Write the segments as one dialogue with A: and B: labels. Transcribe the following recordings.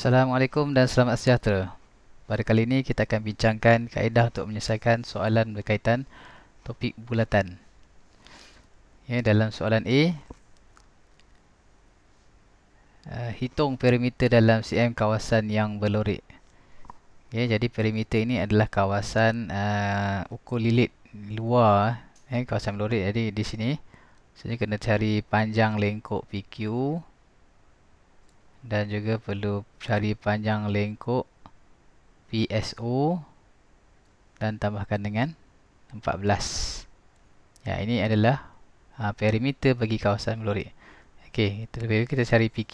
A: Assalamualaikum dan selamat sejahtera. Pada kali ini kita akan bincangkan kaedah untuk menyelesaikan soalan berkaitan topik bulatan. Ya, dalam soalan A, uh, hitung perimeter dalam CM kawasan yang berlorik. Ya, jadi perimeter ini adalah kawasan uh, ukur lilit luar eh, kawasan berlorik. Jadi di sini, saya kena cari panjang lengkok PQ dan juga perlu cari panjang lengkok PSO dan tambahkan dengan 14. Ya, ini adalah ha, perimeter bagi kawasan melorik. Okey, terlebih dahulu kita cari PQ.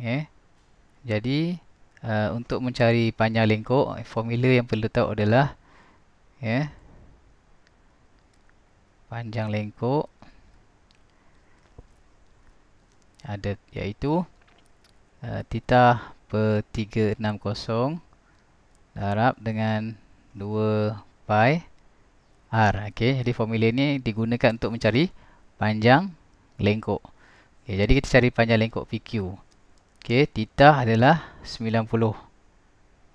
A: Okey. Ya. Jadi Uh, untuk mencari panjang lengkok, formula yang perlu tahu adalah yeah, panjang lengkok ada iaitu uh, theta per 360 darab dengan 2 pi r okey jadi formula ini digunakan untuk mencari panjang lengkok okay, jadi kita cari panjang lengkok pq okey tita adalah 90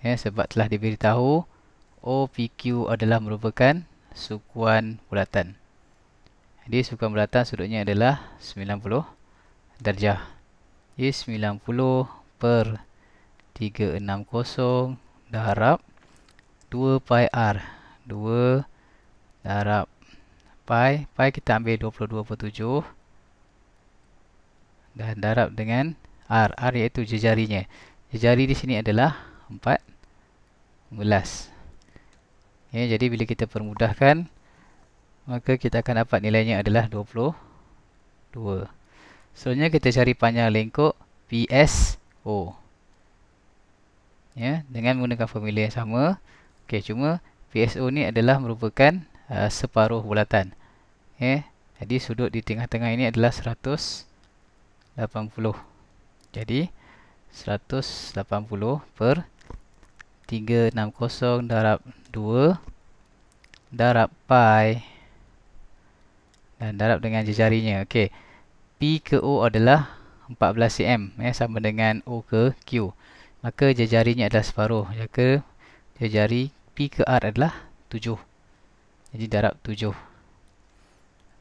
A: yeah, sebab telah diberitahu opq adalah merupakan sukuan bulatan jadi sukuan bulatan sudutnya adalah 90 darjah ya, I90 per 360 darab 2 pi R 2 darab pi pi kita ambil 22.7 dan darab dengan R R iaitu jejarinya jejari di sini adalah 14 okay, ya, jadi bila kita permudahkan maka kita akan dapat nilainya adalah 22 Soalnya kita cari panjang lengkok PSO. Ya, dengan menggunakan formula yang sama. Okey, cuma PSO ni adalah merupakan uh, separuh bulatan. Ya, jadi sudut di tengah-tengah ini adalah 180. Jadi 180 per 360 darab 2 darab pi dan darab dengan jejarinya. Okey. P ke O adalah 14 cm eh, sama dengan O ke Q. Maka jejarinya adalah separuh. Jika jejari P ke R adalah 7. Jadi darab 7.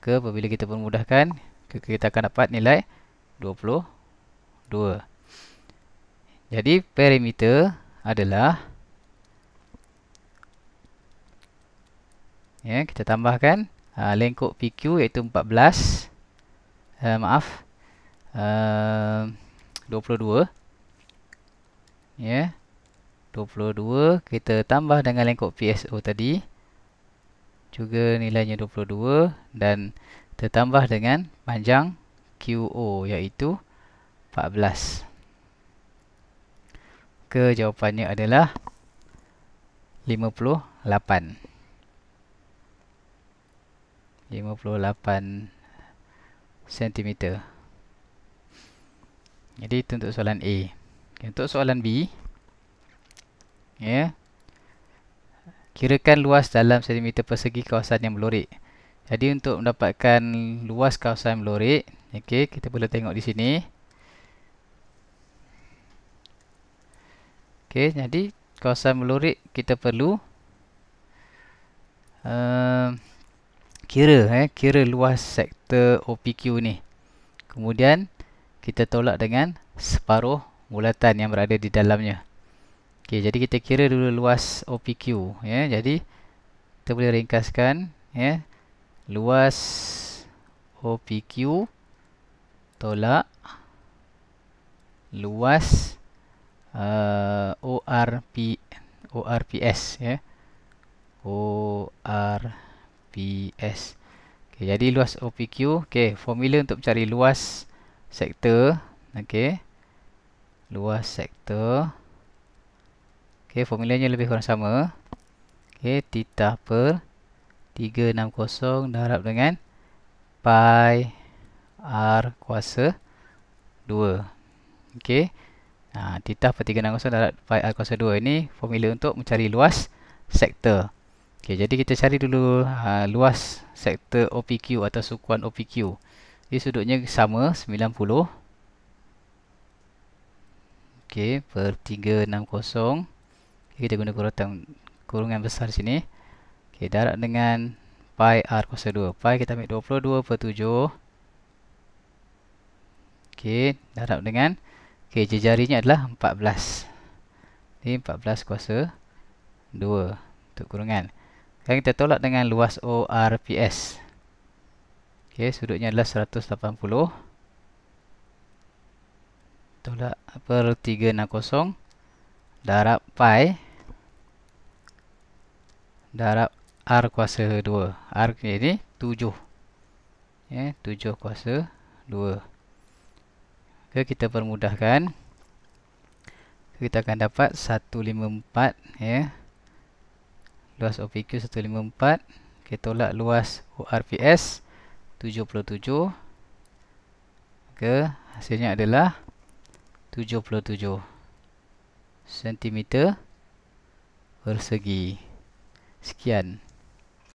A: Ke apabila kita permudahkan, kita akan dapat nilai 22. Jadi perimeter adalah ya, kita tambahkan ha, lengkok PQ iaitu 14 eh, maaf eh, 22 ya yeah. 22 kita tambah dengan lengkok PSO tadi juga nilainya 22 dan tertambah dengan panjang QO iaitu 14 ke jawapannya adalah 58 58 cm. Jadi itu untuk soalan A. Okay, untuk soalan B, ya. Yeah, kirakan luas dalam cm persegi kawasan yang melorik. Jadi untuk mendapatkan luas kawasan melorik, okey, kita boleh tengok di sini. Okey, jadi kawasan melorik kita perlu uh, kira eh kira luas sektor kata OPQ ni. Kemudian kita tolak dengan separuh bulatan yang berada di dalamnya. Okey, jadi kita kira dulu luas OPQ ya. Jadi kita boleh ringkaskan ya. Luas OPQ tolak luas uh, ORP ORPS ya. ORPS Okay, jadi luas OPQ, okay, formula untuk cari luas sektor, okay, luas sektor, okay, formulanya lebih kurang sama, okay, theta per 360 darab dengan pi r kuasa 2, okay, nah, ha, theta per 360 darab pi r kuasa 2 ini formula untuk mencari luas sektor, Okay, jadi kita cari dulu uh, luas sektor OPQ atau sukuan OPQ. Ini sudutnya sama 90. Okay, per 360. Okay, kita guna kurutan kurungan besar sini. Okay, darab dengan pi r kuasa 2. Pi kita ambil 22 per 7. Okay, darab dengan okay, jejarinya adalah 14. Ini 14 kuasa 2 untuk kurungan. Dan kita tolak dengan luas ORPS. Okey, sudutnya adalah 180. Tolak per 360 darab pi darab R kuasa 2. R ini 7. Ya, yeah, 7 kuasa 2. Okay, kita permudahkan. Kita akan dapat 154 ya. Yeah luas OPQ 154 okay, tolak luas ORPS 77 Okay, hasilnya adalah 77 cm persegi. sekian